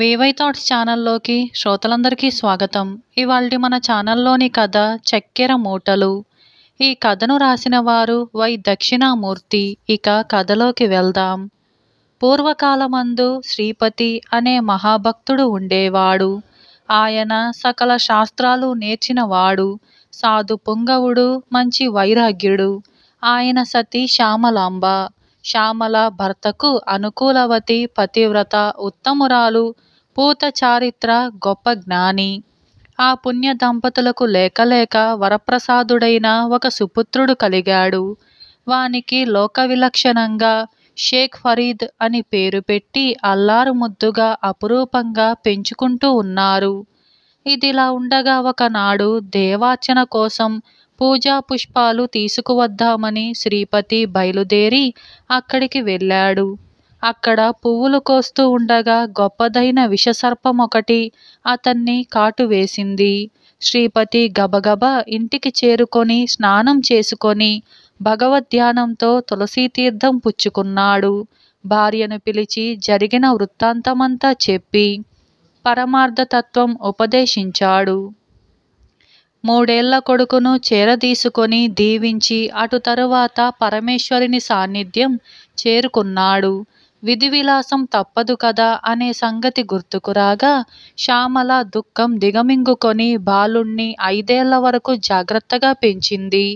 వేవై thoughts ఛానల్లోకి శ్రోతలందరికీ స్వాగతం ఇవాళ మన ఛానల్లోని కథ చక్కెర మూటలు ఈ కథను రాసిన వారు వై దక్షిణామూర్తి ఇక కథలోకి వెళ్దాం పూర్వకాలమందు శ్రీపతి అనే మహాభక్తుడు ఉండేవాడు ఆయన సకల శాస్త్రాలు నేర్చినవాడు సాధు పుంగవుడు మంచి వైరాగ్యుడు ఆయన సతీ శ్యామలాంబ శ్యామల భర్తకు అనుకూలవతి పతివ్రత ఉత్తమురాలు పూత చారిత్ర గొప్ప జ్ఞాని ఆ పుణ్య దంపతులకు లేకలేక వరప్రసాదుడైన ఒక సుపుత్రుడు కలిగాడు వానికి లోక విలక్షణంగా షేక్ ఫరీద్ అని పేరు పెట్టి అల్లారు ముద్దుగా అపురూపంగా పెంచుకుంటూ ఉన్నారు ఇదిలా ఉండగా ఒకనాడు దేవార్చన కోసం పూజా పుష్పాలు తీసుకువద్దామని శ్రీపతి బయలుదేరి అక్కడికి వెళ్ళాడు అక్కడ పువ్వులు కోస్తూ ఉండగా గొప్పదైన విషసర్పం ఒకటి అతన్ని కాటు వేసింది శ్రీపతి గబగబ ఇంటికి చేరుకొని స్నానం చేసుకొని భగవద్ధ్యానంతో తులసీతీర్థం పుచ్చుకున్నాడు భార్యను పిలిచి జరిగిన వృత్తాంతమంతా చెప్పి పరమార్థతత్వం ఉపదేశించాడు మూడేళ్ల కొడుకును చేరదీసుకొని దీవించి అటు తరువాత పరమేశ్వరిని సాన్నిధ్యం చేరుకున్నాడు విధి విలాసం తప్పదు కదా అనే సంగతి గుర్తుకురాగా శ్యామల దుఃఖం దిగమింగుకొని బాలుణ్ణి ఐదేళ్ల వరకు జాగ్రత్తగా పెంచింది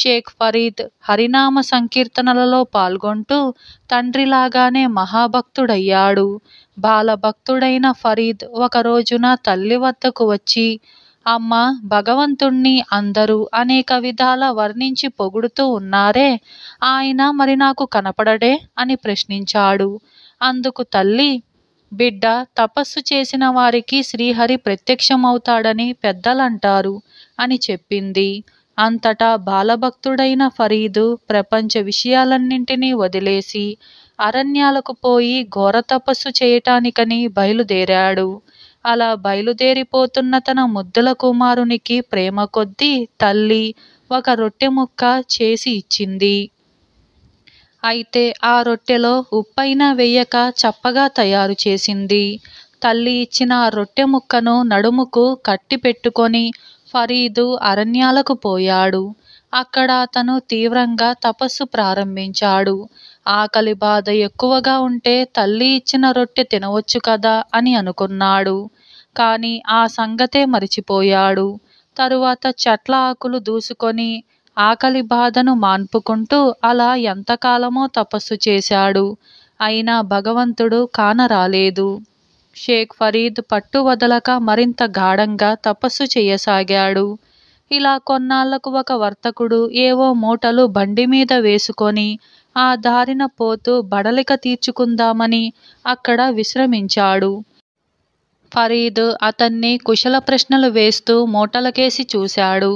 షేక్ ఫరీద్ హరినామ సంకీర్తనలలో పాల్గొంటూ తండ్రిలాగానే మహాభక్తుడయ్యాడు బాలభక్తుడైన ఫరీద్ ఒక రోజున తల్లి వద్దకు వచ్చి అమ్మ భగవంతుణ్ణి అందరూ అనేక విధాల వర్ణించి పొగుడుతూ ఉన్నారే ఆయన మరి నాకు కనపడడే అని ప్రశ్నించాడు అందుకు తల్లి బిడ్డ తపస్సు చేసిన వారికి శ్రీహరి ప్రత్యక్షమవుతాడని పెద్దలంటారు అని చెప్పింది అంతటా బాలభక్తుడైన ఫరీదు ప్రపంచ విషయాలన్నింటినీ వదిలేసి అరణ్యాలకు పోయి ఘోర తపస్సు చేయటానికని బయలుదేరాడు అలా బయలుదేరిపోతున్న తన ముద్దుల కుమారునికి ప్రేమ కొద్దీ తల్లి ఒక రొట్టె ముక్క చేసి ఇచ్చింది అయితే ఆ రొట్టెలో ఉప్పైన వెయ్యక చప్పగా తయారు చేసింది తల్లి ఇచ్చిన ఆ రొట్టె ముక్కను నడుముకు కట్టి పెట్టుకొని ఫరీదు అరణ్యాలకు పోయాడు అక్కడ అతను తీవ్రంగా తపస్సు ప్రారంభించాడు ఆకలి బాధ ఎక్కువగా ఉంటే తల్లి ఇచ్చిన రొట్టె తినవచ్చు కదా అని అనుకున్నాడు కానీ ఆ సంగతే మరిచిపోయాడు తరువాత చెట్ల ఆకులు దూసుకొని ఆకలి బాధను మాన్పుకుంటూ అలా ఎంతకాలమో తపస్సు చేశాడు అయినా భగవంతుడు కానరాలేదు షేక్ ఫరీద్ పట్టు వదలక మరింత గాఢంగా తపస్సు చేయసాగాడు ఇలా కొన్నాళ్లకు ఒక వర్తకుడు ఏవో మూటలు బండి మీద వేసుకొని ఆ దారిన పోతూ బడలిక తీర్చుకుందామని అక్కడ విశ్రమించాడు ఫరీద్ అతన్ని కుశల ప్రశ్నలు వేస్తూ మూటలకేసి చూశాడు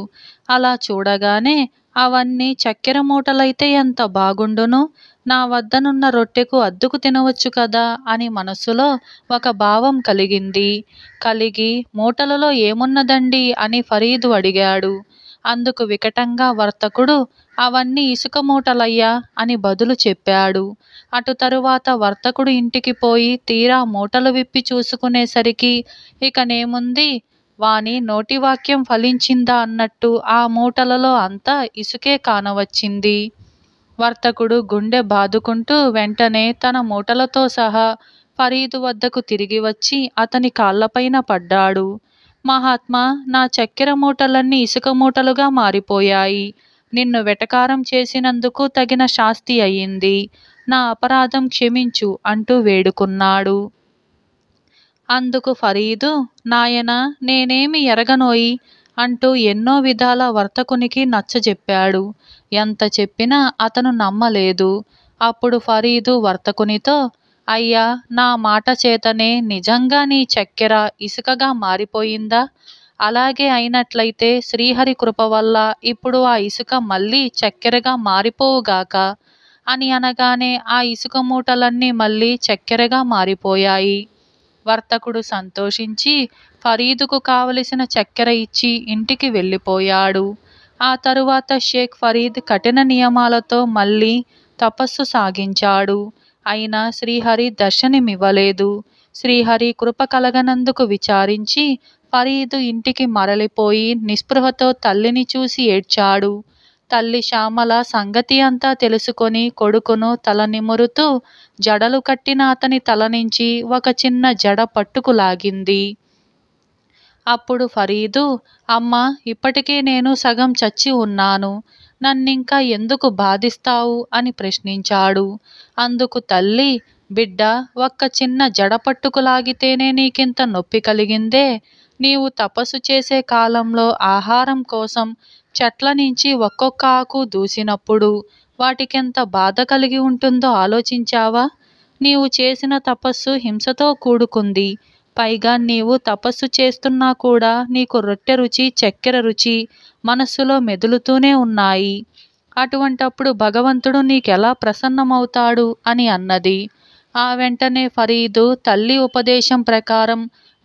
అలా చూడగానే అవన్నీ చక్కెర మూటలైతే ఎంత బాగుండును నా వద్దనున్న రొట్టెకు అద్దుకు తినవచ్చు కదా అని మనసులో ఒక భావం కలిగింది కలిగి మూటలలో ఏమున్నదండి అని ఫరీదు అడిగాడు అందుకు వికటంగా వర్తకుడు అవన్నీ ఇసుక మూటలయ్యా అని బదులు చెప్పాడు అటు తరువాత వర్తకుడు ఇంటికి పోయి తీరా మూటలు విప్పి చూసుకునేసరికి ఇకనేముంది వాని నోటివాక్యం ఫలించిందా అన్నట్టు ఆ మూటలలో అంతా ఇసుకే కానవచ్చింది వర్తకుడు గుండె బాదుకుంటూ వెంటనే తన మూటలతో సహా ఫరీదు వద్దకు తిరిగి వచ్చి అతని కాళ్లపైన పడ్డాడు మహాత్మా నా చక్కెర మూటలన్నీ ఇసుక మూటలుగా మారిపోయాయి నిన్ను వెటకారం చేసినందుకు తగిన శాస్తి అయింది నా అపరాధం క్షమించు అంటూ వేడుకున్నాడు అందుకు ఫరీదు నాయన నేనేమి ఎరగనోయి అంటూ ఎన్నో విధాల వర్తకునికి నచ్చజెప్పాడు ఎంత చెప్పినా అతను నమ్మలేదు అప్పుడు ఫరీదు వర్తకునితో అయ్యా నా మాట చేతనే నిజంగా నీ చక్కెర ఇసుకగా మారిపోయిందా అలాగే అయినట్లయితే శ్రీహరి కృప వల్ల ఇప్పుడు ఆ ఇసుక మళ్ళీ చక్కెరగా మారిపోవుగాక అని అనగానే ఆ ఇసుక మూటలన్నీ మళ్ళీ చక్కెరగా మారిపోయాయి వర్తకుడు సంతోషించి ఫరీదుకు కావలసిన చక్కెర ఇచ్చి ఇంటికి వెళ్ళిపోయాడు ఆ తరువాత షేక్ ఫరీద్ కఠిన నియమాలతో మళ్ళీ తపస్సు సాగించాడు అయినా శ్రీహరి దర్శనమివ్వలేదు శ్రీహరి కృప కలగనందుకు విచారించి ఫరీదు ఇంటికి మరలిపోయి నిస్పృహతో తల్లిని చూసి ఏడ్చాడు తల్లి శ్యామల సంగతి అంతా తెలుసుకొని కొడుకును తల నిమురుతూ జడలు కట్టిన అతని తల నుంచి ఒక చిన్న జడ పట్టుకులాగింది లాగింది అప్పుడు ఫరీదు అమ్మ ఇప్పటికే నేను సగం చచ్చి ఉన్నాను నన్నింకా ఎందుకు బాధిస్తావు అని ప్రశ్నించాడు అందుకు తల్లి బిడ్డ ఒక్క చిన్న జడ పట్టుకులాగితేనే నీకింత నొప్పి కలిగిందే నీవు తపస్సు చేసే కాలంలో ఆహారం కోసం చెట్ల నుంచి ఒక్కొక్క ఆకు దూసినప్పుడు వాటికెంత బాధ కలిగి ఉంటుందో ఆలోచించావా నీవు చేసిన తపస్సు హింసతో కూడుకుంది పైగా నీవు తపస్సు చేస్తున్నా కూడా నీకు రొట్టె రుచి చక్కెర రుచి మనస్సులో మెదులుతూనే ఉన్నాయి అటువంటప్పుడు భగవంతుడు నీకెలా ప్రసన్నమవుతాడు అని అన్నది ఆ వెంటనే ఫరీదు తల్లి ఉపదేశం ప్రకారం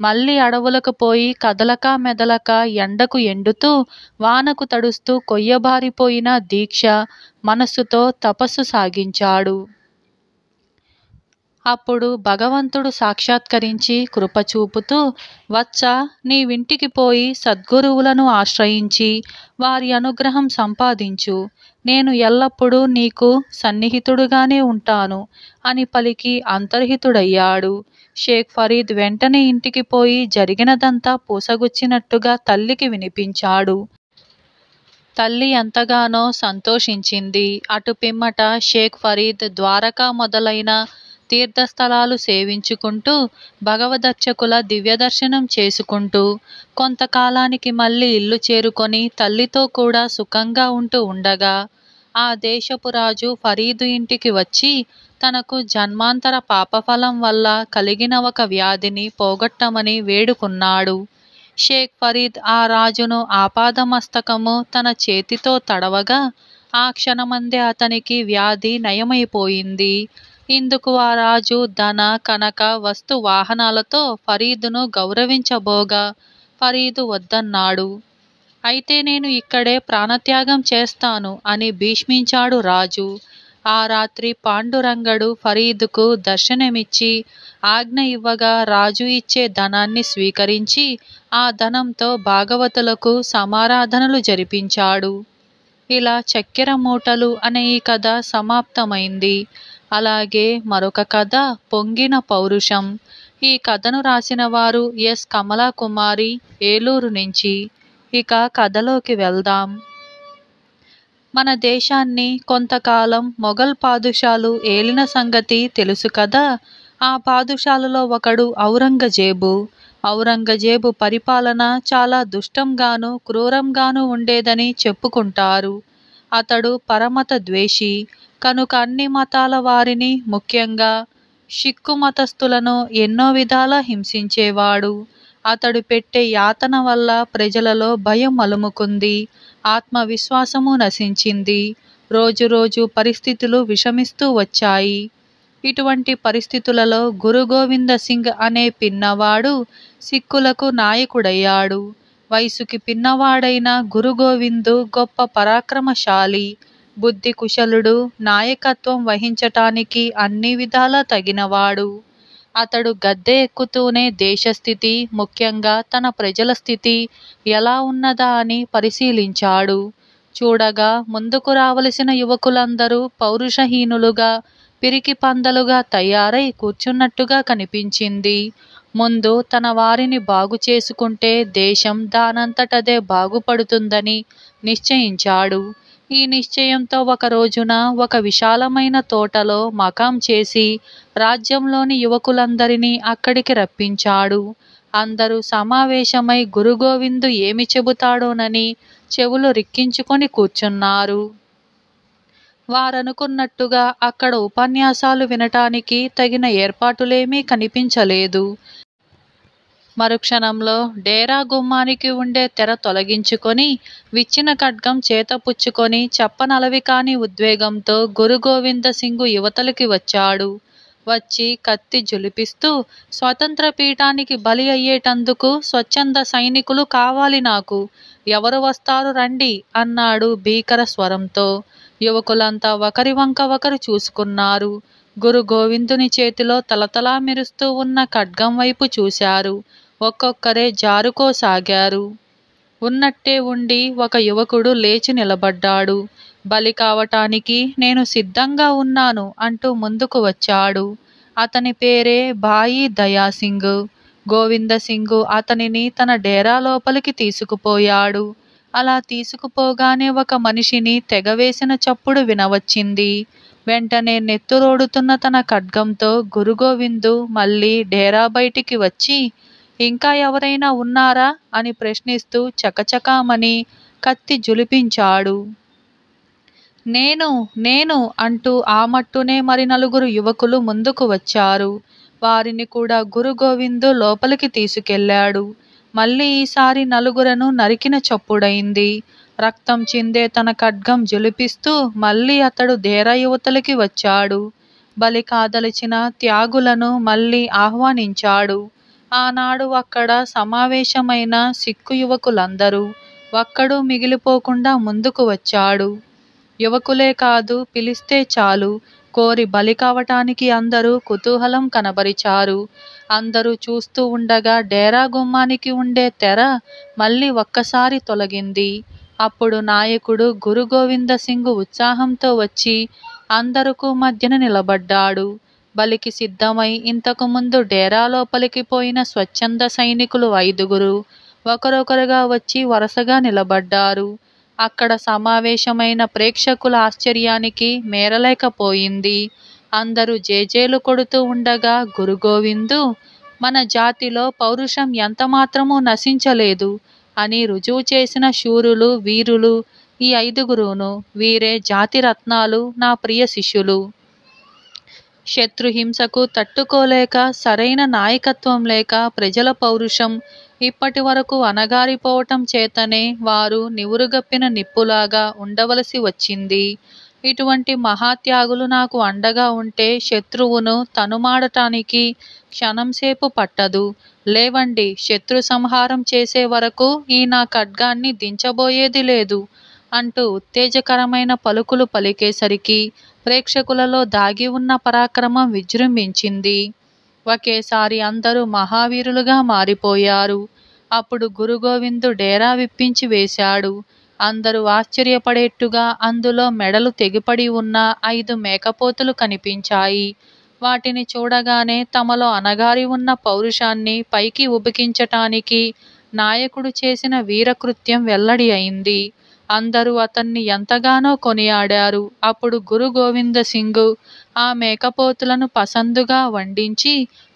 మళ్ళీ అడవులకు పోయి కదలక మెదలక ఎండకు ఎండుతూ వానకు తడుస్తూ కొయ్యబారిపోయిన దీక్ష మనస్సుతో తపస్సు సాగించాడు అప్పుడు భగవంతుడు సాక్షాత్కరించి కృపచూపుతూ వచ్చా నీవింటికి పోయి సద్గురువులను ఆశ్రయించి వారి అనుగ్రహం సంపాదించు నేను ఎల్లప్పుడూ నీకు సన్నిహితుడుగానే ఉంటాను అని పలికి అంతర్హితుడయ్యాడు షేక్ ఫరీద్ వెంటనే ఇంటికి పోయి జరిగినదంతా పూసగుచ్చినట్టుగా తల్లికి వినిపించాడు తల్లి ఎంతగానో సంతోషించింది అటు పిమ్మట షేక్ ఫరీద్ ద్వారకా మొదలైన తీర్థస్థలాలు సేవించుకుంటూ భగవదర్చకుల దివ్యదర్శనం చేసుకుంటూ కొంతకాలానికి మళ్ళీ ఇల్లు చేరుకొని తల్లితో కూడా సుఖంగా ఉంటూ ఉండగా ఆ దేశపు రాజు ఫరీదు ఇంటికి వచ్చి తనకు జన్మాంతర పాపఫలం వల్ల కలిగిన ఒక వ్యాధిని పోగొట్టమని వేడుకున్నాడు షేక్ ఫరీద్ ఆ రాజును ఆపాదమస్తకము తన చేతితో తడవగా ఆ క్షణమందే అతనికి వ్యాధి నయమైపోయింది ఇందుకు ఆ రాజు ధన కనక వస్తు వాహనాలతో ఫరీదును గౌరవించబోగా ఫరీదు వద్దన్నాడు అయితే నేను ఇక్కడే ప్రాణత్యాగం చేస్తాను అని భీష్మించాడు రాజు ఆ రాత్రి పాండురంగడు ఫరీదుకు దర్శనమిచ్చి ఆజ్ఞ ఇవ్వగా రాజు ఇచ్చే ధనాన్ని స్వీకరించి ఆ ధనంతో భాగవతులకు సమారాధనలు జరిపించాడు ఇలా చక్కెర మూటలు అనే ఈ కథ సమాప్తమైంది అలాగే మరొక కథ పొంగిన పౌరుషం ఈ కథను రాసిన వారు ఎస్ కమలా కుమారి ఏలూరు నుంచి ఇక కథలోకి వెళ్దాం మన దేశాన్ని కొంతకాలం మొఘల్ పాదుషాలు ఏలిన సంగతి తెలుసు కదా ఆ పాదుషాలలో ఒకడు ఔరంగజేబు ఔరంగజేబు పరిపాలన చాలా దుష్టంగాను క్రూరంగాను ఉండేదని చెప్పుకుంటారు అతడు పరమత ద్వేషి కనుక అన్ని మతాల వారిని ముఖ్యంగా సిక్కు మతస్థులను ఎన్నో విధాల హింసించేవాడు అతడు పెట్టే యాతన వల్ల ప్రజలలో భయం అలుముకుంది ఆత్మవిశ్వాసము నశించింది రోజురోజు పరిస్థితులు విషమిస్తూ వచ్చాయి ఇటువంటి పరిస్థితులలో గురు గోవింద సింగ్ అనే పిన్నవాడు సిక్కులకు నాయకుడయ్యాడు వయసుకి పిన్నవాడైన గురు గోవిందు గొప్ప పరాక్రమశాలి బుద్ధి కుశలుడు నాయకత్వం వహించటానికి అన్ని విధాలా తగినవాడు అతడు గద్దె ఎక్కుతూనే దేశస్థితి ముఖ్యంగా తన ప్రజల స్థితి ఎలా ఉన్నదా అని పరిశీలించాడు చూడగా ముందుకు రావలసిన యువకులందరూ పౌరుషహీనులుగా పిరికి పందలుగా తయారై కూర్చున్నట్టుగా కనిపించింది ముందు తన వారిని బాగు చేసుకుంటే దేశం దానంతటదే బాగుపడుతుందని నిశ్చయించాడు ఈ నిశ్చయంతో ఒక రోజున ఒక విశాలమైన తోటలో మకాం చేసి రాజ్యంలోని యువకులందరినీ అక్కడికి రప్పించాడు అందరూ సమావేశమై గురుగోవిందు ఏమి చెబుతాడోనని చెవులు రిక్కించుకొని కూర్చున్నారు వారనుకున్నట్టుగా అక్కడ ఉపన్యాసాలు వినటానికి తగిన ఏర్పాటులేమీ కనిపించలేదు మరుక్షణంలో డేరా గుమ్మానికి ఉండే తెర తొలగించుకొని విచ్చిన ఖడ్గం చేతపుచ్చుకొని చెప్పనలవి కాని ఉద్వేగంతో గురుగోవింద సింగు యువతలకి వచ్చాడు వచ్చి కత్తి జులిపిస్తూ స్వతంత్ర పీఠానికి బలి అయ్యేటందుకు స్వచ్ఛంద సైనికులు కావాలి నాకు ఎవరు వస్తారు రండి అన్నాడు భీకర స్వరంతో యువకులంతా ఒకరి వంక ఒకరు చూసుకున్నారు గురు గోవిందుని చేతిలో తలతలా మెరుస్తూ ఉన్న ఖడ్గం వైపు చూశారు ఒక్కొక్కరే జారుకోసాగారు ఉన్నట్టే ఉండి ఒక యువకుడు లేచి నిలబడ్డాడు బలి కావటానికి నేను సిద్ధంగా ఉన్నాను అంటూ ముందుకు వచ్చాడు అతని పేరే బాయి దయాసింగ్ గోవిందసింగు అతనిని తన డేరా లోపలికి తీసుకుపోయాడు అలా తీసుకుపోగానే ఒక మనిషిని తెగవేసిన చప్పుడు వినవచ్చింది వెంటనే నెత్తురోడుతున్న తన ఖడ్గంతో గురుగోవిందు మళ్ళీ డేరా బయటికి వచ్చి ఇంకా ఎవరైనా ఉన్నారా అని ప్రశ్నిస్తూ చకచకామని కత్తి జులిపించాడు నేను నేను అంటూ ఆ మట్టునే మరి నలుగురు యువకులు ముందుకు వచ్చారు వారిని కూడా గురు గోవిందు లోపలికి తీసుకెళ్లాడు మళ్ళీ ఈసారి నలుగురను నరికిన చప్పుడైంది రక్తం చిందే తన ఖడ్గం జులిపిస్తూ మళ్ళీ అతడు ధేర యువతలకి వచ్చాడు బలి కాదలిచిన త్యాగులను మళ్ళీ ఆహ్వానించాడు ఆనాడు అక్కడ సమావేశమైన సిక్కు యువకులందరూ ఒక్కడూ మిగిలిపోకుండా ముందుకు వచ్చాడు యువకులే కాదు పిలిస్తే చాలు కోరి బలి కావటానికి అందరూ కుతూహలం కనబరిచారు అందరూ చూస్తూ ఉండగా డేరా గుమ్మానికి ఉండే తెర మళ్ళీ ఒక్కసారి తొలగింది అప్పుడు నాయకుడు గురు గోవింద సింగ్ ఉత్సాహంతో వచ్చి అందరికూ మధ్యన నిలబడ్డాడు బలికి సిద్ధమై ఇంతకుముందు డేరా లోపలికి పోయిన స్వచ్ఛంద సైనికులు ఐదుగురు ఒకరొకరుగా వచ్చి వరుసగా నిలబడ్డారు అక్కడ సమావేశమైన ప్రేక్షకుల ఆశ్చర్యానికి మేరలేకపోయింది అందరూ జేజేలు కొడుతూ ఉండగా గురుగోవిందు మన జాతిలో పౌరుషం ఎంతమాత్రమూ నశించలేదు అని రుజువు చేసిన శూరులు వీరులు ఈ ఐదుగురును వీరే జాతి రత్నాలు నా ప్రియ శిష్యులు శత్రుహింసకు తట్టుకోలేక సరైన నాయకత్వం లేక ప్రజల పౌరుషం ఇప్పటి వరకు అణగారిపోవటం చేతనే వారు నివురుగప్పిన నిప్పులాగా ఉండవలసి వచ్చింది ఇటువంటి మహాత్యాగులు నాకు అండగా ఉంటే శత్రువును తనుమాడటానికి క్షణంసేపు పట్టదు లేవండి శత్రు సంహారం చేసే వరకు ఈ నా ఖడ్గాన్ని దించబోయేది లేదు అంటూ ఉత్తేజకరమైన పలుకులు పలికేసరికి ప్రేక్షకులలో దాగి ఉన్న పరాక్రమం విజృంభించింది ఒకేసారి అందరూ మహావీరులుగా మారిపోయారు అప్పుడు గురుగోవిందు డేరా విప్పించి వేశాడు అందరూ ఆశ్చర్యపడేట్టుగా అందులో మెడలు తెగిపడి ఉన్న ఐదు మేకపోతులు కనిపించాయి వాటిని చూడగానే తమలో అనగారి ఉన్న పౌరుషాన్ని పైకి ఉబికించటానికి నాయకుడు చేసిన వీరకృత్యం వెల్లడి అయింది అందరూ అతన్ని ఎంతగానో కొనియాడారు అప్పుడు గురు గోవింద సింగ్ ఆ మేకపోతులను పసందుగా వండించి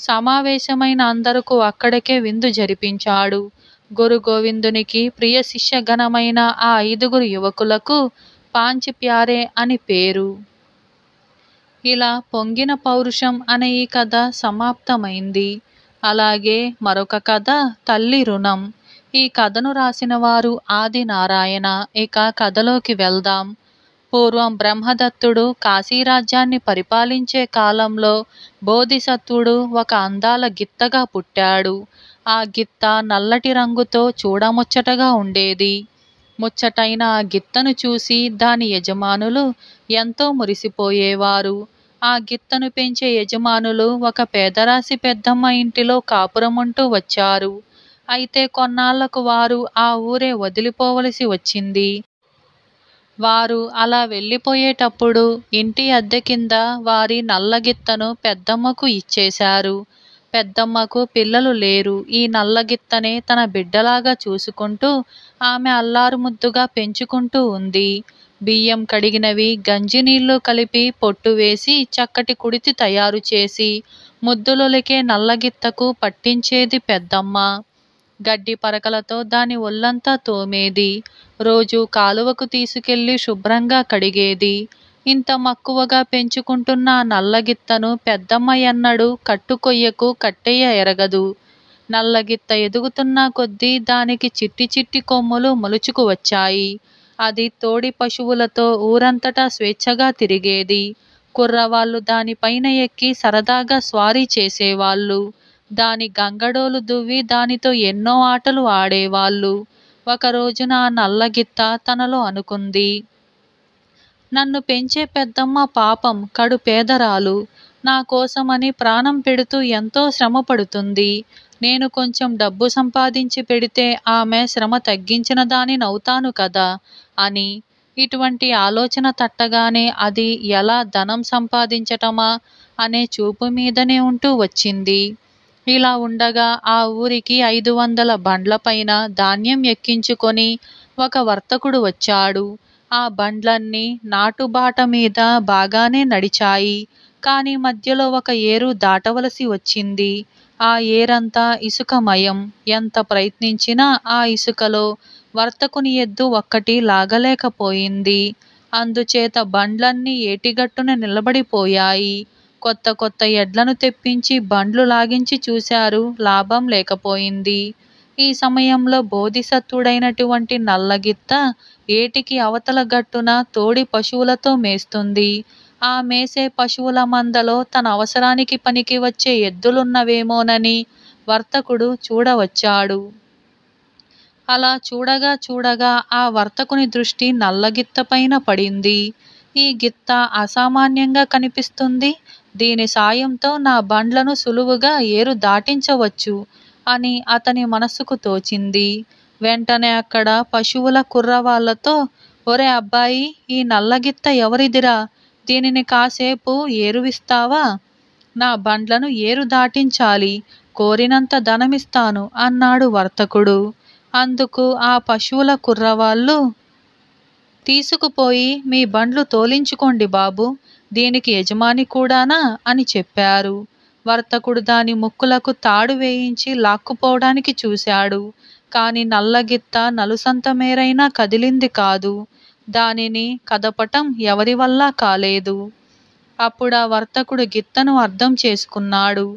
సమావేశమైన అందరకు అక్కడికే విందు జరిపించాడు గురు గోవిందునికి ప్రియ శిష్యగణమైన ఆ ఐదుగురు యువకులకు పాంచి ప్యారే అని పేరు ఇలా పొంగిన పౌరుషం అనే ఈ కథ సమాప్తమైంది అలాగే మరొక కథ తల్లి రుణం ఈ కథను రాసిన వారు ఆది నారాయణ ఇక కథలోకి వెళ్దాం పూర్వం బ్రహ్మదత్తుడు కాశీరాజ్యాన్ని పరిపాలించే కాలంలో బోధిసత్వుడు ఒక అందాల గిత్తగా పుట్టాడు ఆ గిత్త నల్లటి రంగుతో చూడముచ్చటగా ఉండేది ముచ్చటైన ఆ గిత్తను చూసి దాని యజమానులు ఎంతో మురిసిపోయేవారు ఆ గిత్తను పెంచే యజమానులు ఒక పేదరాశి పెద్దమ్మ ఇంటిలో కాపురముంటూ వచ్చారు అయితే కొన్నాళ్లకు వారు ఆ ఊరే వదిలిపోవలసి వచ్చింది వారు అలా వెళ్ళిపోయేటప్పుడు ఇంటి అద్దె కింద వారి నల్లగిత్తను పెద్దమ్మకు ఇచ్చేశారు పెద్దమ్మకు పిల్లలు లేరు ఈ నల్లగిత్తనే తన బిడ్డలాగా చూసుకుంటూ ఆమె అల్లారు ముద్దుగా పెంచుకుంటూ ఉంది బియ్యం కడిగినవి గంజినీళ్లు కలిపి పొట్టు వేసి చక్కటి కుడితి తయారు చేసి ముద్దులొలికే నల్లగిత్తకు పట్టించేది పెద్దమ్మ గడ్డి పరకలతో దాని ఒళ్ళంతా తోమేది రోజు కాలువకు తీసుకెళ్లి శుభ్రంగా కడిగేది ఇంత మక్కువగా పెంచుకుంటున్న నల్లగిత్తను పెద్దమ్మయన్నడు కట్టుకొయ్యకు కట్టెయ్య ఎరగదు నల్లగిత్త ఎదుగుతున్న కొద్దీ దానికి చిట్టి చిట్టి కొమ్ములు మొలుచుకు వచ్చాయి అది తోడి పశువులతో ఊరంతటా స్వేచ్ఛగా తిరిగేది కుర్రవాళ్ళు దానిపైన ఎక్కి సరదాగా స్వారీ చేసేవాళ్ళు దాని గంగడోలు దువ్వి దానితో ఎన్నో ఆటలు ఆడేవాళ్ళు ఒకరోజున ఆ నల్లగిత్త తనలో అనుకుంది నన్ను పెంచే పెద్దమ్మ పాపం కడు పేదరాలు నా కోసమని ప్రాణం పెడుతూ ఎంతో శ్రమ పడుతుంది నేను కొంచెం డబ్బు సంపాదించి పెడితే ఆమె శ్రమ తగ్గించిన దాని నవ్వుతాను కదా అని ఇటువంటి ఆలోచన తట్టగానే అది ఎలా ధనం సంపాదించటమా అనే చూపు మీదనే ఉంటూ వచ్చింది ఇలా ఉండగా ఆ ఊరికి ఐదు వందల బండ్లపైన ధాన్యం ఎక్కించుకొని ఒక వర్తకుడు వచ్చాడు ఆ బండ్లన్నీ నాటుబాట మీద బాగానే నడిచాయి కానీ మధ్యలో ఒక ఏరు దాటవలసి వచ్చింది ఆ ఏరంతా ఇసుకమయం ఎంత ప్రయత్నించినా ఆ ఇసుకలో వర్తకుని ఎద్దు ఒక్కటి లాగలేకపోయింది అందుచేత బండ్లన్నీ ఏటిగట్టున నిలబడిపోయాయి కొత్త కొత్త ఎడ్లను తెప్పించి బండ్లు లాగించి చూశారు లాభం లేకపోయింది ఈ సమయంలో బోధిసత్తుడైనటువంటి నల్లగిత్త ఏటికి అవతల గట్టున తోడి పశువులతో మేస్తుంది ఆ మేసే పశువుల మందలో తన అవసరానికి పనికి వచ్చే ఎద్దులున్నవేమోనని వర్తకుడు చూడవచ్చాడు అలా చూడగా చూడగా ఆ వర్తకుని దృష్టి నల్లగిత్త పైన పడింది ఈ గిత్త అసామాన్యంగా కనిపిస్తుంది దీని సాయంతో నా బండ్లను సులువుగా ఏరు దాటించవచ్చు అని అతని మనసుకు తోచింది వెంటనే అక్కడ పశువుల కుర్రవాళ్లతో ఒరే అబ్బాయి ఈ నల్లగిత్త ఎవరిదిరా దీనిని కాసేపు ఏరువిస్తావా నా బండ్లను ఏరు దాటించాలి కోరినంత ధనమిస్తాను అన్నాడు వర్తకుడు అందుకు ఆ పశువుల కుర్రవాళ్ళు తీసుకుపోయి మీ బండ్లు తోలించుకోండి బాబు దీనికి యజమాని కూడానా అని చెప్పారు వర్తకుడు దాని ముక్కులకు తాడు వేయించి లాక్కుపోవడానికి చూశాడు కాని నల్లగిత్త నలుసంత మేరైనా కదిలింది కాదు దానిని కదపటం ఎవరి వల్ల కాలేదు అప్పుడు ఆ వర్తకుడు గిత్తను అర్థం చేసుకున్నాడు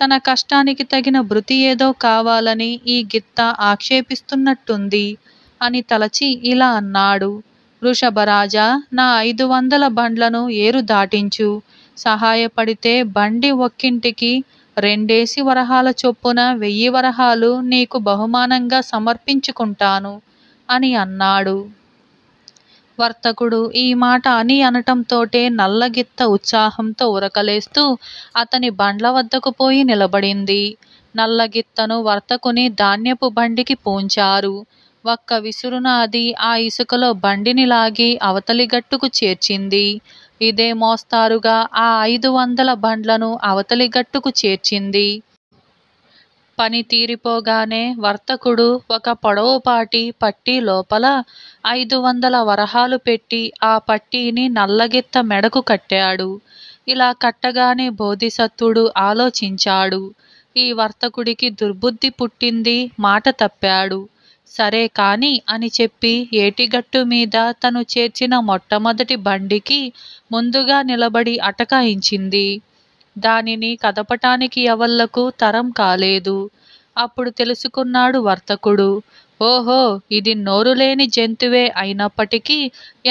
తన కష్టానికి తగిన భృతి ఏదో కావాలని ఈ గిత్త ఆక్షేపిస్తున్నట్టుంది అని తలచి ఇలా అన్నాడు వృషభరాజా నా ఐదు వందల బండ్లను ఏరు దాటించు సహాయపడితే బండి ఒక్కింటికి రెండేసి వరహాల చొప్పున వెయ్యి వరహాలు నీకు బహుమానంగా సమర్పించుకుంటాను అని అన్నాడు వర్తకుడు ఈ మాట అని అనటంతోటే నల్లగిత్త ఉత్సాహంతో ఉరకలేస్తూ అతని బండ్ల వద్దకు పోయి నిలబడింది నల్లగిత్తను వర్తకుని ధాన్యపు బండికి పూంచారు ఒక్క విసురునాది ఆ ఇసుకలో బండిని లాగి అవతలి గట్టుకు చేర్చింది ఇదే మోస్తారుగా ఆ ఐదు వందల బండ్లను అవతలి గట్టుకు చేర్చింది పని తీరిపోగానే వర్తకుడు ఒక పొడవుపాటి పట్టీ లోపల ఐదు వందల వరహాలు పెట్టి ఆ పట్టీని నల్లగిత్త మెడకు కట్టాడు ఇలా కట్టగానే బోధిసత్తుడు ఆలోచించాడు ఈ వర్తకుడికి దుర్బుద్ధి పుట్టింది మాట తప్పాడు సరే కాని అని చెప్పి ఏటిగట్టు మీద తను చేర్చిన మొట్టమొదటి బండికి ముందుగా నిలబడి అటకాయించింది దానిని కదపటానికి ఎవళ్లకు తరం కాలేదు అప్పుడు తెలుసుకున్నాడు వర్తకుడు ఓహో ఇది నోరులేని జంతువే అయినప్పటికీ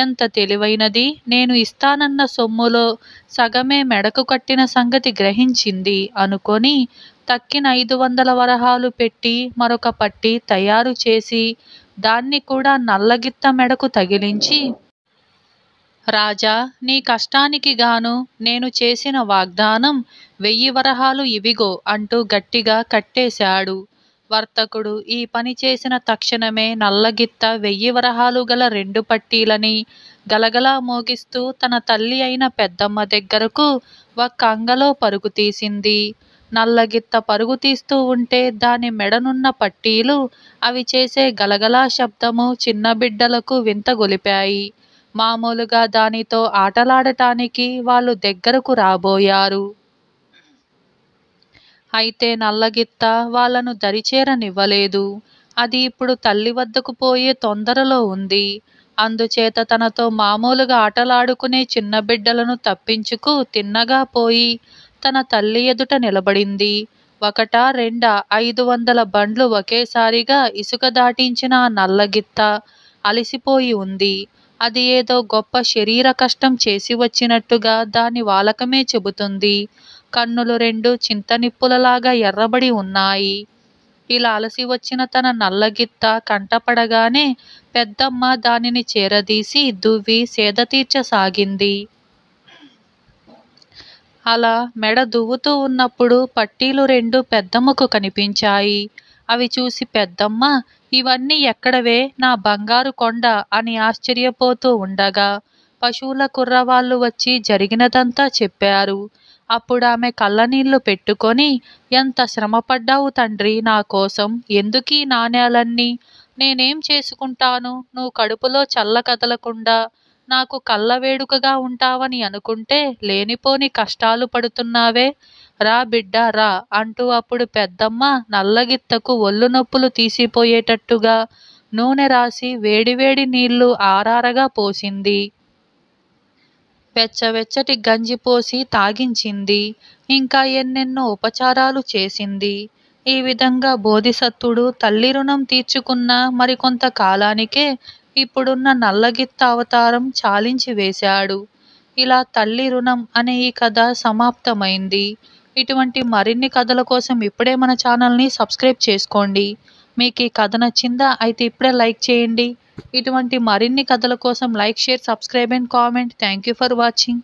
ఎంత తెలివైనది నేను ఇస్తానన్న సొమ్ములో సగమే మెడకు కట్టిన సంగతి గ్రహించింది అనుకొని తక్కిన ఐదు వందల వరహాలు పెట్టి మరొక పట్టి తయారు చేసి దాన్ని కూడా నల్లగిత్త మెడకు తగిలించి రాజా నీ కష్టానికి గాను నేను చేసిన వాగ్దానం వెయ్యి వరహాలు ఇవిగో అంటూ గట్టిగా కట్టేశాడు వర్తకుడు ఈ పని చేసిన తక్షణమే నల్లగిత్త వెయ్యి వరహాలు గల రెండు పట్టీలని గలగలా మోగిస్తూ తన తల్లి అయిన పెద్దమ్మ దగ్గరకు ఒక్క అంగలో పరుగు తీసింది నల్లగిత్త పరుగు తీస్తూ ఉంటే దాని మెడనున్న పట్టీలు అవి చేసే గలగలా శబ్దము చిన్న బిడ్డలకు వింతగొలిపాయి మామూలుగా దానితో ఆటలాడటానికి వాళ్ళు దగ్గరకు రాబోయారు అయితే నల్లగిత్త వాళ్ళను దరిచేరనివ్వలేదు అది ఇప్పుడు తల్లి వద్దకు పోయే తొందరలో ఉంది అందుచేత తనతో మామూలుగా ఆటలాడుకునే చిన్న బిడ్డలను తప్పించుకు తిన్నగా పోయి తన తల్లి ఎదుట నిలబడింది ఒకటా రెండా ఐదు వందల బండ్లు ఒకేసారిగా ఇసుక దాటించిన నల్లగిత్త అలసిపోయి ఉంది అది ఏదో గొప్ప శరీర కష్టం చేసి వచ్చినట్టుగా దాని వాలకమే చెబుతుంది కన్నులు రెండు చింతనిప్పులలాగా ఎర్రబడి ఉన్నాయి ఇలా అలసి వచ్చిన తన నల్లగిత్త కంటపడగానే పెద్దమ్మ దానిని చేరదీసి దువ్వి సేద తీర్చసాగింది అలా మెడ దువ్వుతూ ఉన్నప్పుడు పట్టీలు రెండు పెద్దమ్మకు కనిపించాయి అవి చూసి పెద్దమ్మ ఇవన్నీ ఎక్కడవే నా బంగారు కొండ అని ఆశ్చర్యపోతూ ఉండగా పశువుల కుర్రవాళ్ళు వచ్చి జరిగినదంతా చెప్పారు అప్పుడు ఆమె కళ్ళనీళ్లు పెట్టుకొని ఎంత శ్రమపడ్డావు తండ్రి నా కోసం ఎందుకీ నాణ్యాలన్నీ నేనేం చేసుకుంటాను నువ్వు కడుపులో చల్ల కదలకుండా నాకు కళ్ళ వేడుకగా ఉంటావని అనుకుంటే లేనిపోని కష్టాలు పడుతున్నావే రా బిడ్డా రా అంటూ అప్పుడు పెద్దమ్మ నల్లగిత్తకు ఒళ్ళు నొప్పులు తీసిపోయేటట్టుగా నూనె రాసి వేడివేడి నీళ్లు ఆరారగా పోసింది వెచ్చవెచ్చటి గంజి పోసి తాగించింది ఇంకా ఎన్నెన్నో ఉపచారాలు చేసింది ఈ విధంగా బోధిసత్తుడు తల్లి రుణం తీర్చుకున్న మరికొంత కాలానికే ఇప్పుడున్న నల్లగిత్త అవతారం చాలించి వేశాడు ఇలా తల్లి రుణం అనే ఈ కథ సమాప్తమైంది ఇటువంటి మరిన్ని కథల కోసం ఇప్పుడే మన ఛానల్ని సబ్స్క్రైబ్ చేసుకోండి మీకు ఈ కథ నచ్చిందా అయితే ఇప్పుడే లైక్ చేయండి ఇటువంటి మరిన్ని కథల కోసం like share subscribe and comment thank for watching